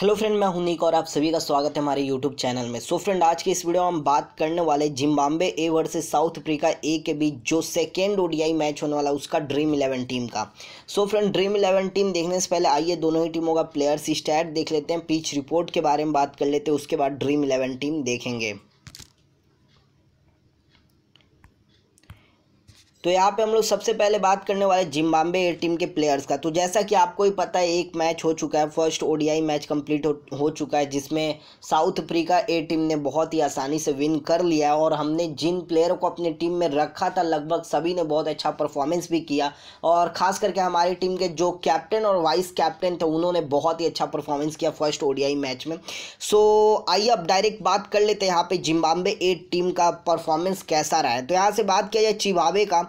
hello friend मैं हूं निक और आप सभी का स्वागत है हमारे यूट्यूब चैनल में सो so फ्रेंड आज के इस वीडियो में हम बात करने वाले Zimbabwe A versus South Africa A के बीच जो सेकेंड ओडीआई मैच होने वाला उसका ड्रीम इलेवन टीम का so so friend dream eleven team देखने से पहले आइए दोनों ही टीमों का प्लेयर्स स्टैट देख लेते हैं पिच रिपोर्ट के बारे में बात कर लेते हैं उसके बाद ड्रीम इलेवन टीम देखेंगे तो यहाँ पे हम लोग सबसे पहले बात करने वाले जिम्बाब्वे टीम के प्लेयर्स का तो जैसा कि आपको ही पता है एक मैच हो चुका है फर्स्ट ओडीआई मैच कंप्लीट हो, हो चुका है जिसमें साउथ अफ्रीका ए टीम ने बहुत ही आसानी से विन कर लिया है और हमने जिन प्लेयरों को अपनी टीम में रखा था लगभग सभी ने बहुत अच्छा परफॉर्मेंस भी किया और ख़ास करके हमारी टीम के जो कैप्टन और वाइस कैप्टन थे उन्होंने बहुत ही अच्छा परफॉर्मेंस किया फर्स्ट ओ मैच में सो आइए अब डायरेक्ट बात कर लेते हैं यहाँ पर जिम्बाब्वे ए टीम का परफॉर्मेंस कैसा रहा है तो यहाँ से बात किया जाए चिबावे का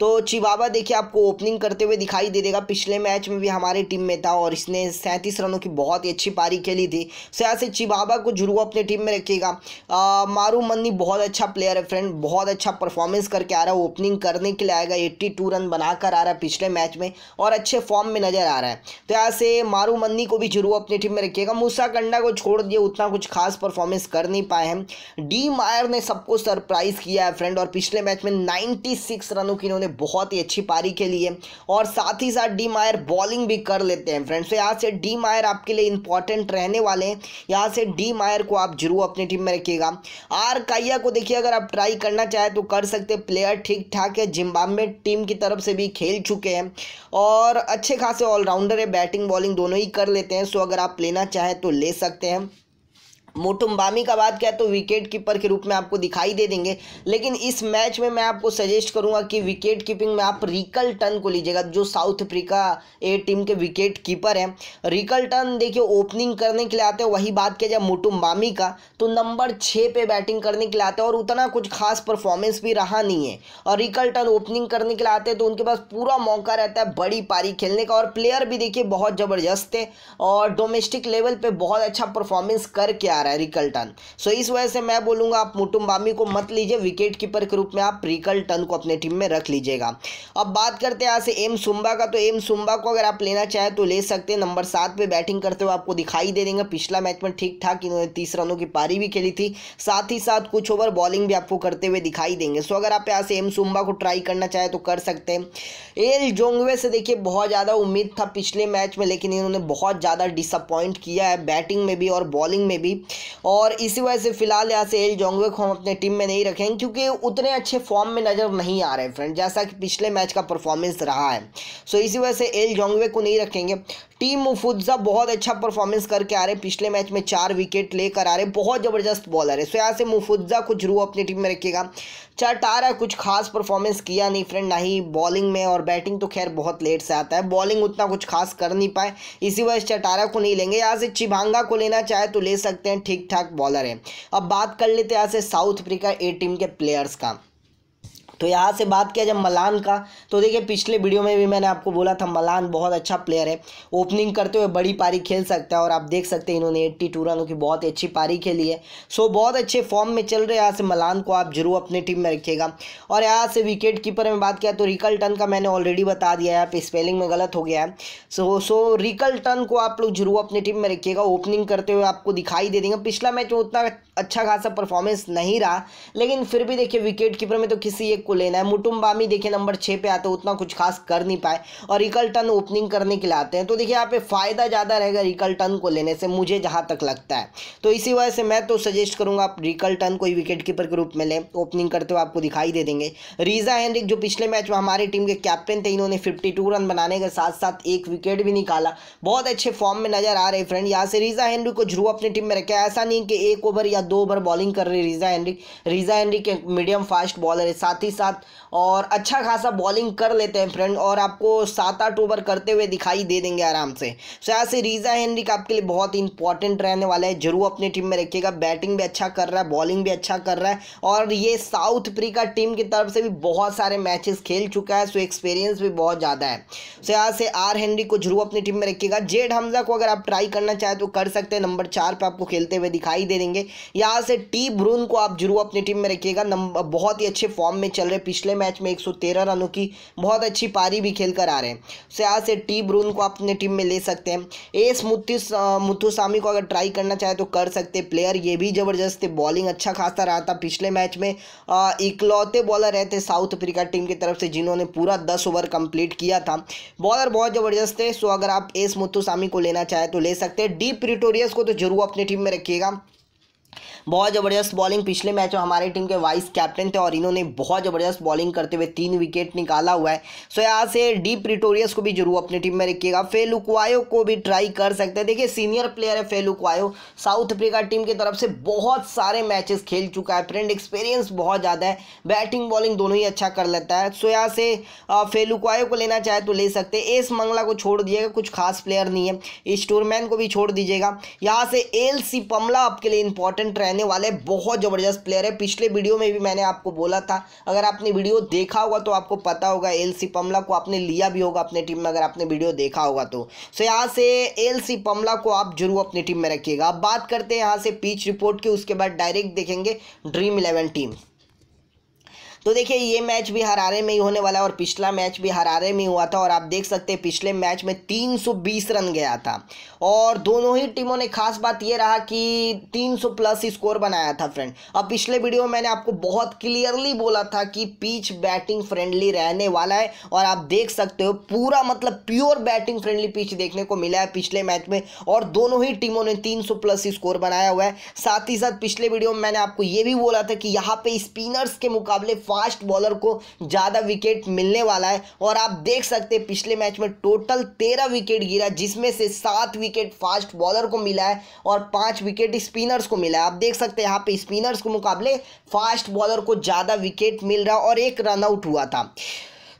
तो चिवाबा देखिए आपको ओपनिंग करते हुए दिखाई दे देगा पिछले मैच में भी हमारे टीम में था और इसने सैंतीस रनों की बहुत ही अच्छी पारी खेली थी सो यहाँ से चिबाबा को जरूर अपने टीम में रखिएगा मारू मन्नी बहुत अच्छा प्लेयर है फ्रेंड बहुत अच्छा परफॉर्मेंस करके आ रहा है ओपनिंग करने के लिए आएगा एट्टी रन बनाकर आ रहा है पिछले मैच में और अच्छे फॉर्म में नज़र आ रहा है तो यहाँ से मारू मन्नी को भी जरूर अपनी टीम में रखिएगा मूसा कंडा को छोड़ दिए उतना कुछ खास परफॉर्मेंस कर नहीं पाए हैं डी मायर ने सबको सरप्राइज़ किया है फ्रेंड और पिछले मैच में नाइन्टी रनों की इन्होंने बहुत ही अच्छी पारी के लिए और साथ ही साथ डी मायर बॉलिंग भी कर लेते हैं फ्रेंड्स तो यहाँ से डी मायर आपके लिए इंपॉर्टेंट रहने वाले हैं यहाँ से डी मायर को आप जरूर अपनी टीम में रखिएगा आर काइया को देखिए अगर आप ट्राई करना चाहें तो कर सकते प्लेयर ठीक ठाक है जिम्बाब्वे टीम की तरफ से भी खेल चुके हैं और अच्छे खासे ऑलराउंडर है बैटिंग बॉलिंग दोनों ही कर लेते हैं सो अगर आप लेना चाहें तो ले सकते हैं मोटुम्बामी का बात क्या है तो विकेट कीपर के रूप में आपको दिखाई दे देंगे लेकिन इस मैच में मैं आपको सजेस्ट करूंगा कि विकेट कीपिंग में आप रिकल टन को लीजिएगा जो साउथ अफ्रीका ए टीम के विकेट कीपर हैं रिकल टन देखिए ओपनिंग करने के लिए आते हैं वही बात किया जाए मोटुम्बामी का तो नंबर छः पे बैटिंग करने के लिए आते हैं और उतना कुछ खास परफॉर्मेंस भी रहा नहीं है और रिकल टन ओपनिंग करने के लिए आते हैं तो उनके पास पूरा मौका रहता है बड़ी पारी खेलने का और प्लेयर भी देखिए बहुत ज़बरदस्त है और डोमेस्टिक लेवल पर बहुत अच्छा परफॉर्मेंस करके आ आ रहा है रिकल्टन सो इस वजह से मैं बोलूंगा आप मुटुम्बामी को मत लीजिए विकेट कीपर के रूप में आप रिकल्टन को अपने टीम में रख लीजिएगा अब बात करते हैं यहाँ से एम सुम्बा का तो एम सुम्बा को अगर आप लेना चाहें तो ले सकते हैं नंबर सात पर बैटिंग करते हुए आपको दिखाई दे देंगे पिछला मैच में ठीक ठाक इन्होंने तीस रनों की पारी भी खेली थी साथ ही साथ कुछ ओवर बॉलिंग भी आपको करते हुए दिखाई देंगे सो अगर आप यहाँ से एम सुम्बा को ट्राई करना चाहें तो कर सकते हैं एल जोंगवे से देखिए बहुत ज़्यादा उम्मीद था पिछले मैच में लेकिन इन्होंने बहुत ज़्यादा डिसअपॉइंट किया है बैटिंग में भी और बॉलिंग में भी और इसी वजह से फिलहाल यहाँ से एल जोंगवे को हम अपने टीम में नहीं रखेंगे क्योंकि उतने अच्छे फॉर्म में नज़र नहीं आ रहे हैं फ्रेंड जैसा कि पिछले मैच का परफॉर्मेंस रहा है सो इसी वजह से एल जोंगवे को नहीं रखेंगे टीम मुफुजा बहुत अच्छा परफॉर्मेंस करके आ रहे पिछले मैच में चार विकेट लेकर आ रहे बहुत ज़बरदस्त बॉलर है सो यहाँ से मुफुजा को जरूर अपनी टीम में रखिएगा चटारा कुछ खास परफॉर्मेंस किया नहीं फ्रेंड ना ही बॉलिंग में और बैटिंग तो खैर बहुत लेट से आता है बॉलिंग उतना कुछ खास कर नहीं पाए इसी वजह से चटारा को नहीं लेंगे यहाँ से चिभांगा को लेना चाहे तो ले सकते हैं ठीक ठाक बॉलर है अब बात कर लेते हैं यहाँ से साउथ अफ्रीका ए टीम के प्लेयर्स का तो यहाँ से बात किया जब मलान का तो देखिए पिछले वीडियो में भी मैंने आपको बोला था मलान बहुत अच्छा प्लेयर है ओपनिंग करते हुए बड़ी पारी खेल सकता है और आप देख सकते हैं इन्होंने एट्टी टू रनों की बहुत अच्छी पारी खेली है सो बहुत अच्छे फॉर्म में चल रहे हैं यहाँ से मलान को आप जरूर अपनी टीम में रखिएगा और यहाँ से विकेट कीपर में बात किया तो रिकल टन का मैंने ऑलरेडी बता दिया है यहाँ स्पेलिंग में गलत हो गया है सो सो रिकल टन को आप लोग जरूर अपनी टीम में रखिएगा ओपनिंग करते हुए आपको दिखाई दे देंगे पिछला मैच उतना अच्छा खासा परफॉर्मेंस नहीं रहा लेकिन फिर भी देखिए विकेट कीपर में तो किसी एक को लेना है मुटुम्बामी देखिए नंबर छः पे आते हैं उतना कुछ खास कर नहीं पाए और रिकल्टन ओपनिंग करने के लिए आते हैं तो देखिए यहाँ पे फ़ायदा ज़्यादा रहेगा रिकल्टन को लेने से मुझे जहाँ तक लगता है तो इसी वजह से मैं तो सजेस्ट करूँगा आप रिकल्टन कोई विकेट कीपर के रूप में लें ओपनिंग करते हुए आपको दिखाई दे देंगे रीजा हेनरिक जो पिछले मैच में हमारी टीम के कैप्टन थे इन्होंने फिफ्टी रन बनाने के साथ साथ एक विकेट भी निकाला बहुत अच्छे फॉर्म में नजर आ रहे फ्रेंड यहाँ से रीजा हेनरिक को ध्रुव अपनी टीम में रखे ऐसा नहीं कि एक ओवर या दो ओवर बॉलिंग कर रही Reeza Hendricks Reeza Hendricks medium fast bowler है साथ ही साथ और अच्छा खासा बॉलिंग कर लेते हैं फ्रेंड और आपको सात आठ ओवर करते हुए दिखाई दे देंगे आराम से सो यहाँ से रीजा हेनरिक आपके लिए बहुत इंपॉर्टेंट रहने वाला है जरूर अपनी टीम में रखिएगा बैटिंग भी अच्छा कर रहा है बॉलिंग भी अच्छा कर रहा है और ये साउथ अफ्रीका टीम की तरफ से भी बहुत सारे मैचेस खेल चुका है सो एक्सपीरियंस भी बहुत ज़्यादा है सो यहाँ से आर हेनरी को जरूर अपनी टीम में रखिएगा जेड हमजा को अगर आप ट्राई करना चाहें तो कर सकते हैं नंबर चार पर आपको खेलते हुए दिखाई दे देंगे यहाँ से टी ब्रून को आप जरूर अपनी टीम में रखिएगा बहुत ही अच्छे फॉर्म में चल रहे हैं पिछले मैच में 113 रनों की बहुत अच्छी पारी भी खेल कर आ रहे हैं सो यहाँ से टी ब्रून को अपने टीम में ले सकते हैं एस मुत्ती मुथुसामी को अगर ट्राई करना चाहे तो कर सकते प्लेयर ये भी ज़बरदस्त थे बॉलिंग अच्छा खासा रहा था पिछले मैच में इकलौते बॉलर रहे थे साउथ अफ्रीका टीम की तरफ से जिन्होंने पूरा दस ओवर कंप्लीट किया था बॉलर बहुत ज़बरदस्त थे सो अगर आप एस मुथुसामी को लेना चाहे तो ले सकते हैं डी प्रिटोरियस को तो जरूर अपनी टीम में रखिएगा बहुत ज़बरदस्त बॉलिंग पिछले मैच में हमारी टीम के वाइस कैप्टन थे और इन्होंने बहुत ज़बरदस्त बॉलिंग करते हुए तीन विकेट निकाला हुआ है सो यहाँ से डी प्रिटोरियस को भी जरूर अपनी टीम में रखिएगा फेलुकवायो को भी ट्राई कर सकते हैं देखिए सीनियर प्लेयर है फेलुकवायो साउथ अफ्रीका टीम की तरफ से बहुत सारे मैचेस खेल चुका है फ्रेंड एक्सपीरियंस बहुत ज़्यादा है बैटिंग बॉलिंग दोनों ही अच्छा कर लेता है सो यहाँ से फेलुकवायो को लेना चाहे तो ले सकते हैं एस मंगला को छोड़ दिएगा कुछ खास प्लेयर नहीं है स्टोरमैन को भी छोड़ दीजिएगा यहाँ से एल सी पमला आपके लिए इंपॉर्टेंट इंपॉर्टेंट रहने वाले बहुत ज़बरदस्त प्लेयर है पिछले वीडियो में भी मैंने आपको बोला था अगर आपने वीडियो देखा होगा तो आपको पता होगा एल सी पमला को आपने लिया भी होगा अपने टीम में अगर आपने वीडियो देखा होगा तो सो यहाँ से एल सी पमला को आप जरूर अपनी टीम में रखिएगा अब बात करते हैं यहाँ से पिच रिपोर्ट की उसके बाद डायरेक्ट देखेंगे ड्रीम इलेवन टीम तो देखिए ये मैच भी हरारे में ही होने वाला है और पिछला मैच भी हरारे में हुआ था और आप देख सकते हैं पिछले मैच में 320 रन गया था और दोनों ही टीमों ने खास बात ये रहा कि 300 प्लस स्कोर बनाया था फ्रेंड अब पिछले वीडियो में मैंने आपको बहुत क्लियरली बोला था कि पिच बैटिंग फ्रेंडली रहने वाला है और आप देख सकते हो पूरा मतलब प्योर बैटिंग फ्रेंडली पिच देखने को मिला है पिछले मैच में और दोनों ही टीमों ने तीन प्लस स्कोर बनाया हुआ है साथ ही साथ पिछले वीडियो में मैंने आपको ये भी बोला था कि यहाँ पे स्पिनर्स के मुकाबले फास्ट बॉलर को ज़्यादा विकेट मिलने वाला है और आप देख सकते हैं पिछले मैच में टोटल तेरह विकेट गिरा जिसमें से सात विकेट फास्ट बॉलर को मिला है और पाँच विकेट स्पिनर्स को मिला है आप देख सकते हैं यहाँ पे स्पिनर्स के मुकाबले फास्ट बॉलर को ज़्यादा विकेट मिल रहा और एक रनआउट हुआ था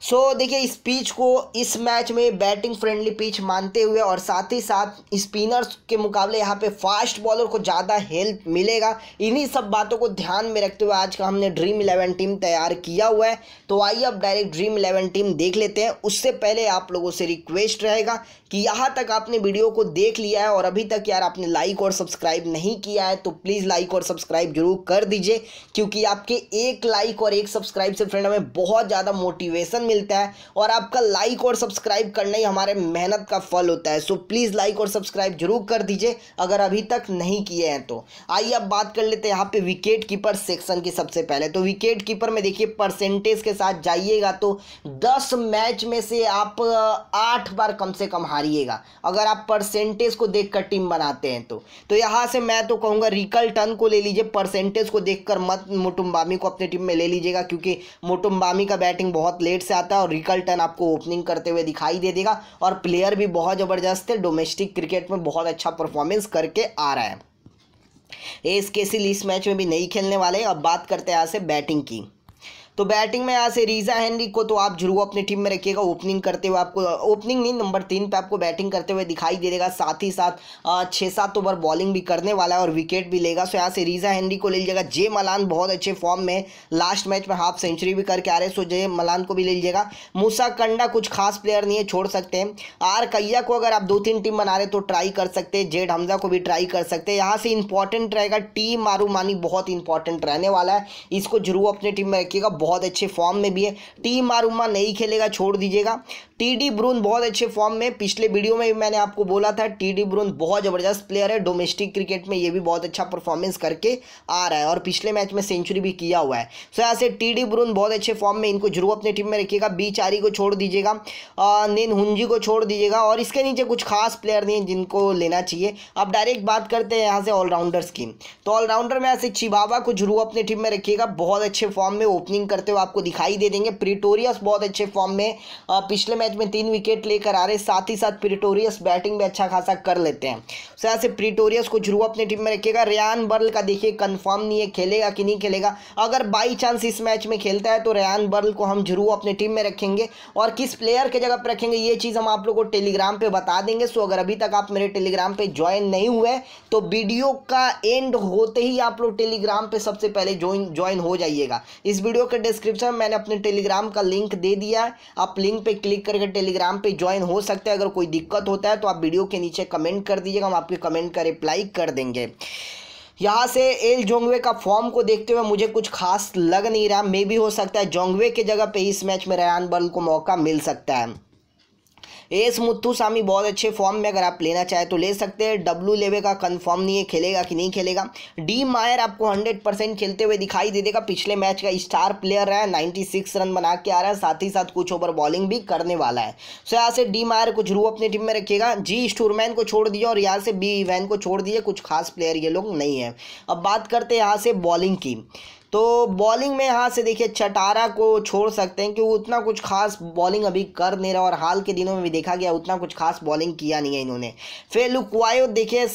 सो so, देखिए इस पिच को इस मैच में बैटिंग फ्रेंडली पिच मानते हुए और साथ ही साथ स्पिनर्स के मुकाबले यहाँ पे फास्ट बॉलर को ज़्यादा हेल्प मिलेगा इन्हीं सब बातों को ध्यान में रखते हुए आज का हमने ड्रीम इलेवन टीम तैयार किया हुआ है तो आइए अब डायरेक्ट ड्रीम इलेवन टीम देख लेते हैं उससे पहले आप लोगों से रिक्वेस्ट रहेगा कि यहाँ तक आपने वीडियो को देख लिया है और अभी तक यार आपने लाइक और सब्सक्राइब नहीं किया है तो प्लीज़ लाइक और सब्सक्राइब जरूर कर दीजिए क्योंकि आपके एक लाइक और एक सब्सक्राइब से फ्रेंड हमें बहुत ज़्यादा मोटिवेशन मिलता है और आपका लाइक और सब्सक्राइब करना ही हमारे मेहनत का फल होता है सो प्लीज़ लाइक और सब्सक्राइब जरूर कर दीजिए अगर अभी तक नहीं किए हैं तो आइए अब बात कर लेते हैं यहाँ पे विकेट कीपर सेक्शन की सबसे पहले तो विकेट कीपर में देखिए परसेंटेज के साथ जाइएगा तो दस मैच में से आप आठ बार कम से कम हारिएगा अगर आप परसेंटेज को देख टीम बनाते हैं तो, तो यहाँ से मैं तो कहूँगा रिकल टन को ले लीजिए परसेंटेज को देखकर मत मोटुम्बामी को अपने टीम में ले लीजिएगा क्योंकि मोटुम्बामी का बैटिंग बहुत लेट से आता है और रिकल्टन आपको ओपनिंग करते हुए दिखाई दे देगा और प्लेयर भी बहुत ज़बरदस्त है डोमेस्टिक क्रिकेट में बहुत अच्छा परफॉर्मेंस करके आ रहा है एस केसिल इस मैच में भी नहीं खेलने वाले अब बात करते हैं यहाँ से बैटिंग की तो बैटिंग में यहाँ से रीजा हैनरी को तो आप जरूर अपनी टीम में रखिएगा ओपनिंग करते हुए आपको ओपनिंग नहीं नंबर तीन पे आपको बैटिंग करते हुए दिखाई दे देगा साथ ही साथ छः सात ओवर बॉलिंग भी करने वाला है और विकेट भी लेगा सो यहाँ से रीजा हैनरी को ले लीजिएगा जे मलान बहुत अच्छे फॉर्म में लास्ट मैच में हाफ सेंचुरी भी करके आ रहे हैं सो जे मलान को भी ले लीजिएगा मूसा कंडा कुछ खास प्लेयर नहीं है छोड़ सकते हैं आर कैया को अगर आप दो तीन टीम बना रहे तो ट्राई कर सकते हैं जेड हमजा को भी ट्राई कर सकते हैं यहाँ से इंपॉर्टेंट रहेगा टीम मारू मानी बहुत इंपॉर्टेंट रहने वाला है इसको जरूर अपने टीम में रखिएगा बहुत अच्छे फॉर्म में भी है टी मारूमा नहीं खेलेगा छोड़ दीजिएगा टी डी ब्रून बहुत अच्छे फॉर्म में पिछले वीडियो में मैंने आपको बोला था टी डी ब्रून बहुत ज़बरदस्त प्लेयर है डोमेस्टिक क्रिकेट में ये भी बहुत अच्छा परफॉर्मेंस करके आ रहा है और पिछले मैच में सेंचुरी भी किया हुआ है सो यहाँ से टी डी ब्रून बहुत अच्छे फॉर्म में इनको जरूर अपनी टीम में रखिएगा बी चारी को छोड़ दीजिएगा निन हुंजी को छोड़ दीजिएगा और इसके नीचे कुछ खास प्लेयर नहीं जिनको लेना चाहिए अब डायरेक्ट बात करते हैं यहाँ से ऑलराउंडर्स की तो ऑलराउंडर में यहाँ से चिबावा को जरूर अपनी टीम में रखिएगा बहुत अच्छे फॉर्म में ओपनिंग करते हुए आपको दिखाई दे देंगे प्रिटोरियस बहुत अच्छे फॉर्म में पिछले मैच में तीन विकेट लेकर आ रहे साथ ही साथ प्रिटोरियस बैटिंग भी अच्छा खासा कर लेते हैं उस तरह प्रिटोरियस को जरूर अपनी टीम में रखेगा रेयान बर्ल का देखिए कन्फर्म नहीं है खेलेगा कि नहीं खेलेगा अगर बाई चांस इस मैच में खेलता है तो रेयान बर्ल को हम जरूर अपनी टीम में रखेंगे और किस प्लेयर के जगह पर रखेंगे ये चीज़ हम आप लोग को टेलीग्राम पर बता देंगे सो अगर अभी तक आप मेरे टेलीग्राम पर ज्वाइन नहीं हुए तो वीडियो का एंड होते ही आप लोग टेलीग्राम पे सबसे पहले ज्वाइन ज्वाइन हो जाइएगा इस वीडियो के डिस्क्रिप्शन मैंने अपने टेलीग्राम का लिंक दे दिया है आप लिंक पे क्लिक करके टेलीग्राम पे ज्वाइन हो सकते हैं अगर कोई दिक्कत होता है तो आप वीडियो के नीचे कमेंट कर दीजिएगा हम आपके कमेंट का रिप्लाई कर देंगे यहाँ से एल जोंगवे का फॉर्म को देखते हुए मुझे कुछ खास लग नहीं रहा मे भी हो सकता है जोंगवे के जगह पे इस मैच में रयान बल को मौका मिल सकता है एस मुथुसामी बहुत अच्छे फॉर्म में अगर आप लेना चाहे तो ले सकते हैं डब्लू लेवे का कन्फर्म नहीं है खेलेगा कि नहीं खेलेगा डी मायर आपको हंड्रेड परसेंट खेलते हुए दिखाई दे देगा पिछले मैच का स्टार प्लेयर रहा है नाइन्टी सिक्स रन बना के आ रहा है साथ ही साथ कुछ ओवर बॉलिंग भी करने वाला है सो यहाँ से डी मायर कुछ रू अपनी टीम में रखेगा जी स्टूरमैन को छोड़ दिया और यहाँ से बी इवैन को छोड़ दिए कुछ खास प्लेयर ये लोग नहीं है अब बात करते हैं यहाँ से बॉलिंग की तो बॉलिंग में यहाँ से देखिए चटारा को छोड़ सकते हैं क्योंकि उतना कुछ खास बॉलिंग अभी कर नहीं रहा और हाल के दिनों में भी देखा गया उतना कुछ खास बॉलिंग किया नहीं है इन्होंने फेलुकवायो देखिए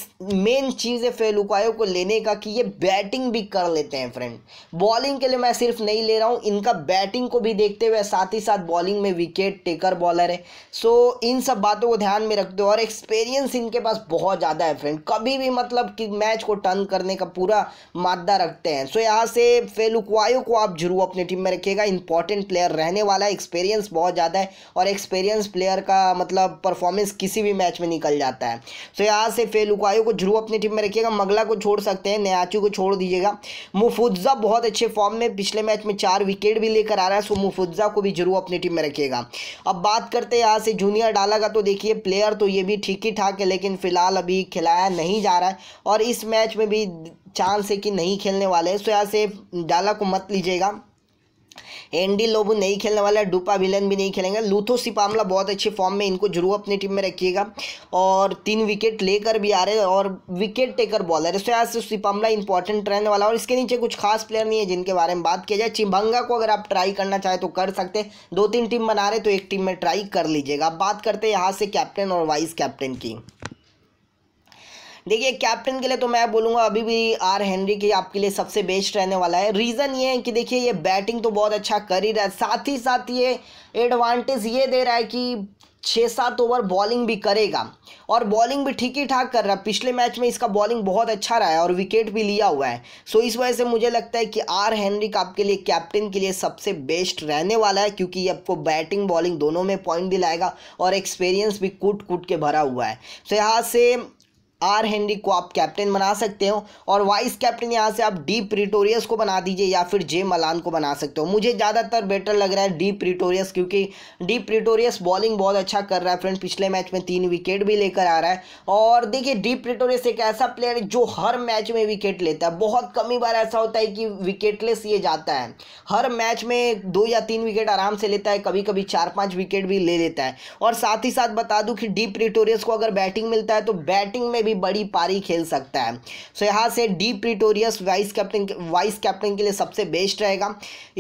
मेन चीज़ है फेलुकवायो को लेने का कि ये बैटिंग भी कर लेते हैं फ्रेंड बॉलिंग के लिए मैं सिर्फ नहीं ले रहा हूँ इनका बैटिंग को भी देखते हुए साथ ही साथ बॉलिंग में विकेट टेकर बॉलर है सो इन सब बातों को ध्यान में रखते हो और एक्सपीरियंस इनके पास बहुत ज़्यादा है फ्रेंड कभी भी मतलब कि मैच को टर्न करने का पूरा मादा रखते हैं सो यहाँ से जेब फेलुकवायो को आप जरूर अपनी टीम में रखिएगा इंपॉर्टेंट प्लेयर रहने वाला है एक्सपीरियंस बहुत ज़्यादा है और एक्सपीरियंस प्लेयर का मतलब परफॉर्मेंस किसी भी मैच में निकल जाता है तो यहाँ से फेलुकवायो को जरूर अपनी टीम में रखिएगा मगला को छोड़ सकते हैं नयाचू को छोड़ दीजिएगा मुफुजा बहुत अच्छे फॉर्म में पिछले मैच में चार विकेट भी लेकर आ रहा है सो मुफुजा को भी जरूर अपनी टीम में रखिएगा अब बात करते हैं यहाँ से जूनियर डाला का तो देखिए प्लेयर तो ये भी ठीक ही ठाक है लेकिन फिलहाल अभी खिलाया नहीं जा रहा है और इस मैच में भी चांस है कि नहीं खेलने वाले हैं सो तो यहाँ से डाला को मत लीजिएगा एंडी लोबू नहीं खेलने वाला है डुपा विलन भी नहीं खेलेंगे लूथो सिपामला बहुत अच्छे फॉर्म में इनको जरूर अपनी टीम में रखिएगा और तीन विकेट लेकर भी आ रहे हैं और विकेट टेकर बॉलर है सो यहाँ से सिपामला इंपॉर्टेंट रहने वाला और इसके नीचे कुछ खास प्लेयर नहीं है जिनके बारे में बात किया जाए चिम्भंगा को अगर आप ट्राई करना चाहें तो कर सकते हैं दो तीन टीम बना रहे तो एक टीम में ट्राई कर लीजिएगा बात करते हैं यहाँ से कैप्टन और वाइस कैप्टन की देखिए कैप्टन के लिए तो मैं बोलूंगा अभी भी आर हेनरी के आपके लिए सबसे बेस्ट रहने वाला है रीज़न ये है कि देखिए ये बैटिंग तो बहुत अच्छा कर ही रहा है साथ ही साथ ये एडवांटेज ये दे रहा है कि छः सात ओवर बॉलिंग भी करेगा और बॉलिंग भी ठीक ही ठाक कर रहा है पिछले मैच में इसका बॉलिंग बहुत अच्छा रहा है और विकेट भी लिया हुआ है सो इस वजह से मुझे लगता है कि आर हेनरी आपके लिए कैप्टन के लिए सबसे बेस्ट रहने वाला है क्योंकि ये आपको बैटिंग बॉलिंग दोनों में पॉइंट दिलाएगा और एक्सपीरियंस भी कूट कूट के भरा हुआ है सो तो यहाँ से आर हेनरी को आप कैप्टन बना सकते हो और वाइस कैप्टन यहाँ से आप डी प्रिटोरियस को बना दीजिए या फिर जे मलान को बना सकते हो मुझे ज़्यादातर बेटर लग रहा है डी प्रिटोरियस क्योंकि डी प्रिटोरियस बॉलिंग बहुत अच्छा कर रहा है फ्रेंड पिछले मैच में तीन विकेट भी लेकर आ रहा है और देखिए डी प्रिटोरियस एक ऐसा प्लेयर है जो हर मैच में विकेट लेता है बहुत कम ही बार ऐसा होता है कि विकेटलेस ये जाता है हर मैच में दो या तीन विकेट आराम से लेता है कभी कभी चार पाँच विकेट भी ले लेता है और साथ ही साथ बता दूँ कि डी प्रिटोरियस को अगर बैटिंग मिलता है तो बैटिंग में भी भी बड़ी पारी खेल सकता है सो so, यहाँ से D Pretorius vice captain vice captain के लिए सबसे बेस्ट रहेगा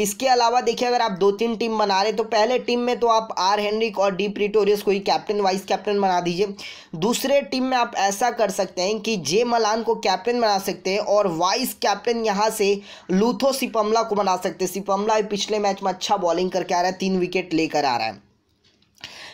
इसके अलावा देखिए अगर आप दो तीन टीम बना रहे तो पहले टीम में तो आप आर हेनरिक और डी प्रिटोरियस को ही कैप्टन वाइस कैप्टन बना दीजिए दूसरे टीम में आप ऐसा कर सकते हैं कि जे मलान को कैप्टन बना सकते हैं और वाइस कैप्टन यहाँ से लूथो सिपमला को बना सकते हैं सिपमला पिछले मैच में अच्छा बॉलिंग करके आ रहा है तीन विकेट लेकर आ रहा है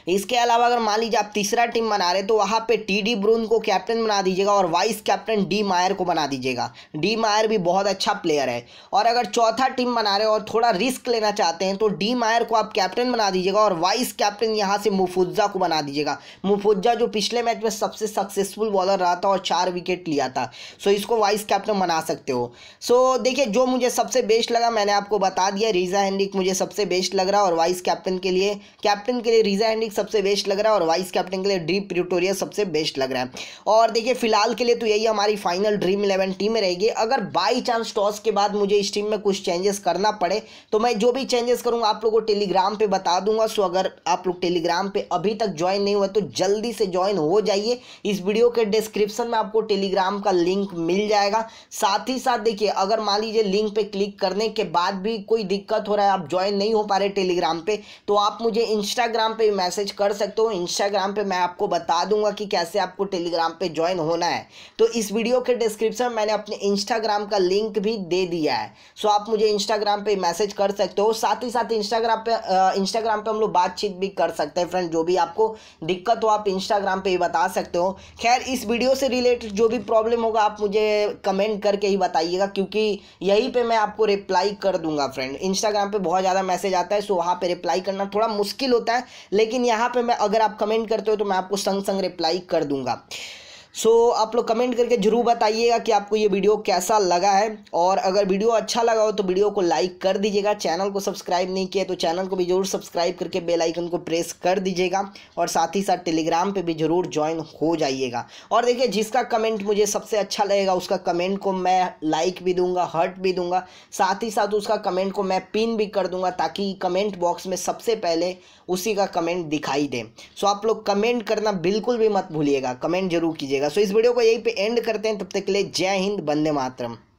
इसके अलावा अगर मान लीजिए आप तीसरा टीम बना रहे तो वहाँ पे टी डी ब्रून को कैप्टन बना दीजिएगा और वाइस कैप्टन डी मायर को बना दीजिएगा डी मायर भी बहुत अच्छा प्लेयर है और अगर चौथा टीम बना रहे और थोड़ा रिस्क लेना चाहते हैं तो डी मायर को आप कैप्टन बना दीजिएगा और वाइस कैप्टन यहाँ से मुफुजा को बना दीजिएगा मुफुजा जो पिछले मैच में सबसे सक्सेसफुल बॉलर रहा था और चार विकेट लिया था सो इसको वाइस कैप्टन बना सकते हो सो देखिए जो मुझे सबसे बेस्ट लगा मैंने आपको बता दिया रीजा हैंडिक मुझे सबसे बेस्ट लग रहा और वाइस कैप्टन के लिए कैप्टन के लिए रीजा हैंडिक लीग सबसे बेस्ट लग रहा है और वाइस कैप्टन के लिए ड्रीप प्रिटोरिया सबसे बेस्ट लग रहा है और देखिए फिलहाल के लिए तो यही हमारी फाइनल ड्रीम इलेवन टीम रहेगी अगर बाई चांस टॉस के बाद मुझे इस टीम में कुछ चेंजेस करना पड़े तो मैं जो भी चेंजेस करूँगा आप लोगों को टेलीग्राम पर बता दूंगा सो अगर आप लोग टेलीग्राम पर अभी तक ज्वाइन नहीं हुआ तो जल्दी से ज्वाइन हो जाइए इस वीडियो के डिस्क्रिप्शन में आपको टेलीग्राम का लिंक मिल जाएगा साथ ही साथ देखिए अगर मान लीजिए लिंक पे क्लिक करने के बाद भी कोई दिक्कत हो रहा है आप ज्वाइन नहीं हो पा रहे टेलीग्राम पे तो आप मुझे इंस्टाग्राम पे मैसेज मैसेज कर सकते हो इंस्टाग्राम पे मैं आपको बता दूंगा कि कैसे आपको टेलीग्राम पे ज्वाइन होना है तो इस वीडियो के डिस्क्रिप्शन में मैंने अपने इंस्टाग्राम का लिंक भी दे दिया है सो आप मुझे इंस्टाग्राम पे मैसेज कर सकते हो साथ ही साथ इंस्टाग्राम पे इंस्टाग्राम पे हम लोग बातचीत भी कर सकते हैं फ्रेंड जो भी आपको दिक्कत हो आप इंस्टाग्राम पे ही बता सकते हो खैर इस वीडियो से रिलेटेड जो भी प्रॉब्लम होगा आप मुझे कमेंट करके ही बताइएगा क्योंकि यहीं पर मैं आपको रिप्लाई कर दूंगा फ्रेंड इंस्टाग्राम पर बहुत ज़्यादा मैसेज आता है सो वहाँ पर रिप्लाई करना थोड़ा मुश्किल होता है लेकिन यहाँ पे मैं अगर आप कमेंट करते हो तो मैं आपको संग संग रिप्लाई कर दूंगा सो so, आप लोग कमेंट करके जरूर बताइएगा कि आपको ये वीडियो कैसा लगा है और अगर वीडियो अच्छा लगा हो तो वीडियो को लाइक कर दीजिएगा चैनल को सब्सक्राइब नहीं किया तो चैनल को भी जरूर सब्सक्राइब करके बेल आइकन को प्रेस कर दीजिएगा और साथ ही साथ टेलीग्राम पे भी जरूर ज्वाइन हो जाइएगा और देखिए जिसका कमेंट मुझे सबसे अच्छा लगेगा उसका कमेंट को मैं लाइक भी दूंगा हर्ट भी दूंगा साथ ही साथ उसका कमेंट को मैं पिन भी कर दूंगा ताकि कमेंट बॉक्स में सबसे पहले उसी का कमेंट दिखाई दे सो आप लोग कमेंट करना बिल्कुल भी मत भूलिएगा कमेंट जरूर कीजिएगा कीजिएगा सो इस वीडियो को यहीं पे एंड करते हैं तब तक के लिए जय हिंद बंदे मातरम